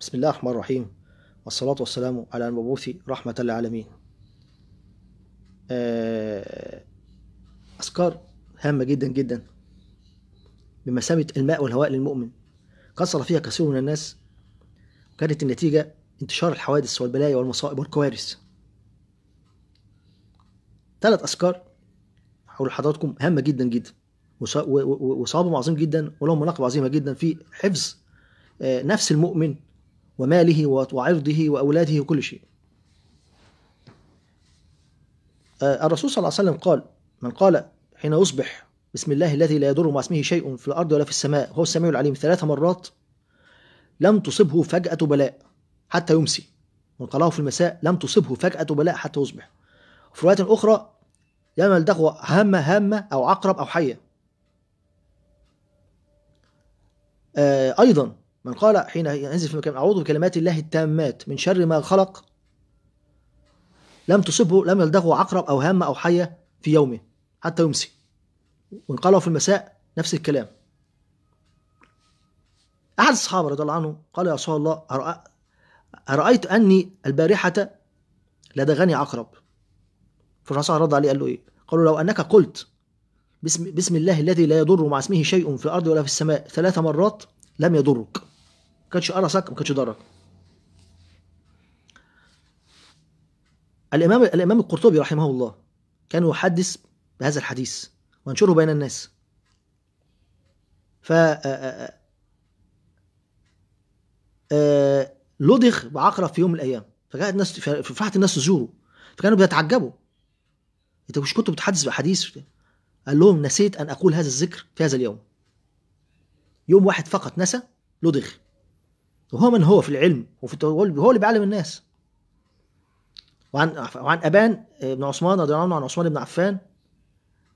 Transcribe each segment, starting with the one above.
بسم الله الرحمن الرحيم والصلاة والسلام على المبعوث رحمة للعالمين آه، أذكار هامة جدا جدا بمثابة الماء والهواء للمؤمن قصر فيها كثير من الناس وكانت النتيجة انتشار الحوادث والبلايا والمصائب والكوارث ثلاث أذكار هقول لحضراتكم هامة جدا جدا وصوابهم عظيم جدا ولهم مناقب عظيمة جدا في حفظ آه، نفس المؤمن وماله وعرضه وأولاده وكل شيء آه، الرسول صلى الله عليه وسلم قال من قال حين يصبح بسم الله الذي لا يضر مع اسمه شيء في الأرض ولا في السماء وهو السميع العليم ثلاث مرات لم تصبه فجأة بلاء حتى يمسي من قاله في المساء لم تصبه فجأة بلاء حتى يصبح وفي رواية أخرى يعمل دغوة هامة هامة أو عقرب أو حية آه، أيضا من قال حين ينزل في مكان أعوذ بكلمات الله التامات من شر ما خلق لم تصبه لم يلدغه عقرب أو هامة أو حية في يومه حتى يمسي وإن قاله في المساء نفس الكلام أحد الصحابة رضي الله عنه قال يا رسول الله أرأيت أني البارحة لدغني عقرب فالرسول رد عليه قال له إيه قالوا لو أنك قلت بسم, بسم الله الذي لا يضر مع اسمه شيء في الأرض ولا في السماء ثلاث مرات لم يضرك كانش قرصك ما كانش ضرك الامام الامام القرطبي رحمه الله كان يحدث بهذا الحديث وينشره بين الناس ف آه، آه، آه، لدغ بعقرب في يوم من الايام فجاءت الناس ففرحت الناس تزوره فكانوا بيتعجبوا انت مش كنت بتحدث بحديث قال لهم نسيت ان اقول هذا الذكر في هذا اليوم يوم واحد فقط نسى لدغ وهو من هو في العلم وفي هو اللي بيعلم الناس وعن وعن ابان بن عثمان رضي الله عنه عن عثمان بن عفان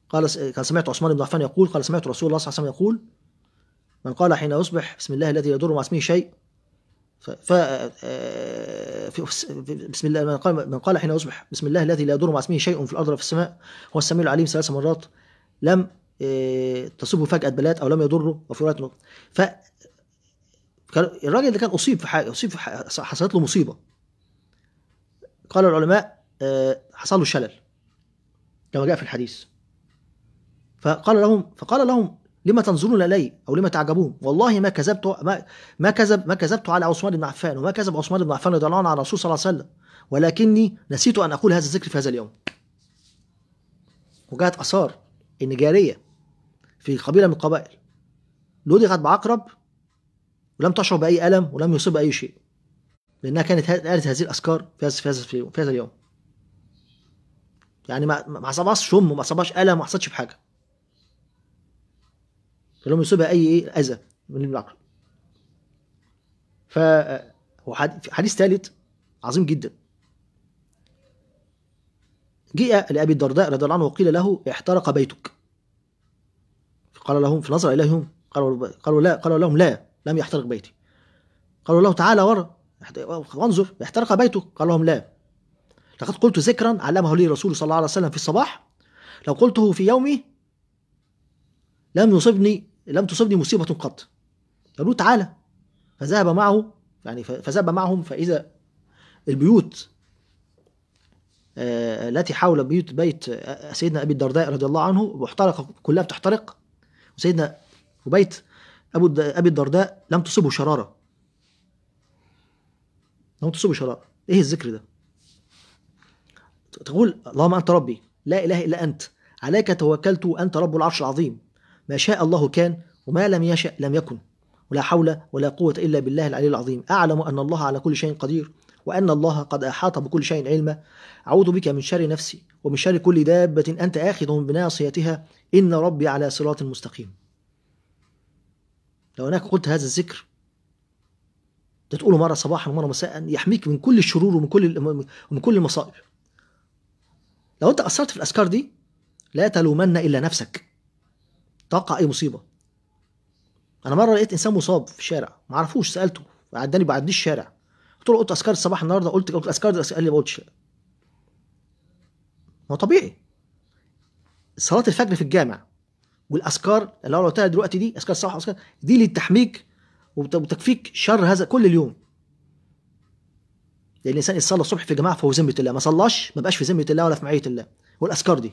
قال قال سمعت عثمان بن عفان يقول قال سمعت رسول الله صلى الله عليه وسلم يقول من قال حين يصبح بسم الله الذي يضر مع اسمه شيء ف آه، آه، بسم الله من قال من قال حين يصبح بسم الله الذي لا يضر مع اسمه شيء في الارض ولا في السماء هو السميع العليم ثلاث مرات لم آه، تصبه فجأة بلاد أو لم يضره وفي رواية ف كان الراجل ده كان اصيب في حاجه اصيب في حاجة حصلت له مصيبه قال العلماء آه، حصل له شلل كما جاء في الحديث فقال لهم فقال لهم لما تنظرون الي او لما تعجبون والله ما كذبت ما, ما كذب ما كذبت على عثمان بن عفان وما كذب عثمان بن عفان رضي الله عنه على الرسول صلى الله عليه وسلم ولكني نسيت ان اقول هذا الذكر في هذا اليوم وجاءت اثار ان جاريه في قبيله من القبائل لدغت بعقرب ولم تشعر باي الم ولم يصب اي شيء لانها كانت قالت هذه الاذكار في هذا في هذا اليوم يعني ما حصلهاش شم وما حصلهاش الم ما حصلتش بحاجه فلم يصيبها اي اذى من العقل ف حديث ثالث عظيم جدا جيء لابي الدرداء رضي الله عنه وقيل له احترق بيتك قال لهم في نظر اليهم قالوا قالوا لا قالوا لهم لا لم يحترق بيتي قالوا له تعالى ورا وانظر احترق بيتك قال لهم لا لقد قلت ذكرا علمه لي الرسول صلى الله عليه وسلم في الصباح لو قلته في يومي لم يصبني لم تصبني مصيبة قط قالوا تعالى فذهب معه يعني فذهب معهم فإذا البيوت آه، التي حول بيوت بيت آه، سيدنا أبي الدرداء رضي الله عنه واحترق كلها بتحترق وسيدنا وبيت أبو أبي الدرداء لم تصبه شرارة لم تصبه شرارة إيه الذكر ده تقول اللهم أنت ربي لا إله إلا أنت عليك توكلت أنت رب العرش العظيم ما شاء الله كان وما لم يشأ لم يكن ولا حول ولا قوة إلا بالله العلي العظيم أعلم أن الله على كل شيء قدير وأن الله قد أحاط بكل شيء علما أعوذ بك من شر نفسي ومن شر كل دابة أنت آخذ بناصيتها إن ربي على صراط مستقيم لو أنك قلت هذا الذكر تقوله مرة صباحا ومرة مساء يحميك من كل الشرور ومن كل ومن كل المصائب لو أنت قصرت في الأذكار دي لا تلومن إلا نفسك توقع أي مصيبة أنا مرة لقيت إنسان مصاب في الشارع ما أعرفوش سألته عداني بعديه الشارع قلت له قلت أذكار الصباح النهاردة قلت قلت أذكار قال لي ما قلتش ما طبيعي صلاة الفجر في الجامع والاذكار اللي انا قلتها دلوقتي دي اذكار صح اذكار دي للتحميك وتكفيك شر هذا كل اليوم لان يعني الانسان يصلي الصبح في جماعه فهو ذمه الله ما صلاش ما بقاش في ذمه الله ولا في معيه الله والاذكار دي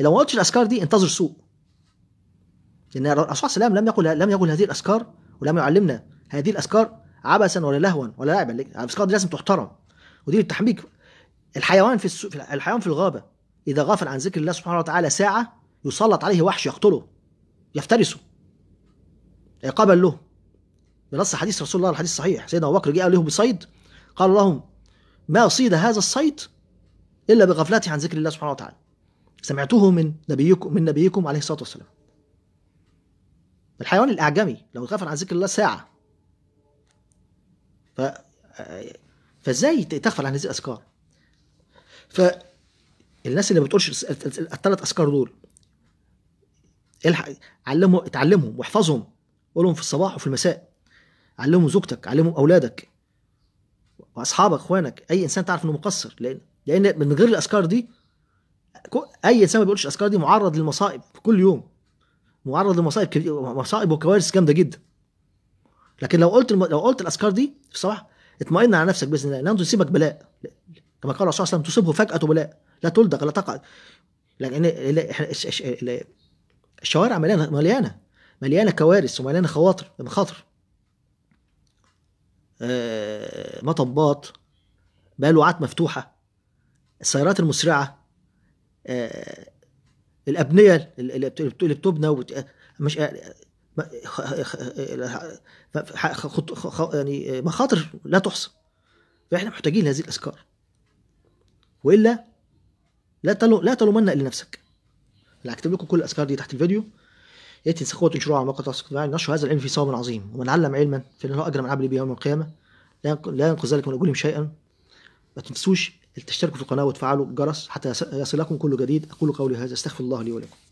لو ما قلتش الاذكار دي انتظر سوء لان الرسول صلى الله عليه وسلم لم يقل لم يقل هذه الاذكار ولم يعلمنا هذه الاذكار عبثا ولا لهوا ولا لعبا الاذكار دي لازم تحترم ودي للتحميك الحيوان في الحيوان في الغابه اذا غافل عن ذكر الله سبحانه وتعالى ساعه يسلط عليه وحش يقتله يفترسه عقابا له بنص حديث رسول الله الحديث الصحيح سيدنا ابو بكر جاء له بصيد قال لهم ما صيد هذا الصيد الا بغفلته عن ذكر الله سبحانه وتعالى سمعته من نبيكم من نبيكم عليه الصلاه والسلام الحيوان الاعجمي لو غفل عن ذكر الله ساعه ف فازاي تغفل عن هذه الاذكار فالناس اللي ما بتقولش الثلاث اذكار دول الحق علمه اتعلمهم واحفظهم قولهم في الصباح وفي المساء علمهم زوجتك علمهم اولادك واصحابك اخوانك اي انسان تعرف انه مقصر لان لان من غير الاذكار دي اي انسان ما بيقولش الاذكار دي معرض للمصائب في كل يوم معرض لمصائب مصائب وكوارث جامده جدا لكن لو قلت لو قلت الاذكار دي في الصباح اطمئن على نفسك باذن الله لن تصيبك بلاء كما قال الرسول صلى الله عليه وسلم تصيبه فجاه بلاء لا تلدغ لا تقع لكن الشوارع مليانه مليانه مليانه كوارث ومليانه خواطر مخاطر آه، مطبات بالوعات مفتوحه السيارات المسرعه آه، الابنيه اللي بتبنى مش يعني مخاطر لا تحصى فاحنا محتاجين لهذه الاذكار والا لا تلو لا تلومن لنفسك اللي هكتب لكم كل الاذكار دي تحت الفيديو لا تنسخوها وتنشروها على مواقع التواصل الاجتماعي لنشر هذا العلم في صواب عظيم ومن علم علما فانه اجر من عبد به يوم القيامه لا ينقذ ذلك من اقولهم شيئا ما تنسوش تشتركوا في القناه وتفعلوا الجرس حتى يصلكم كل جديد اقول قولي هذا استغفر الله لي ولكم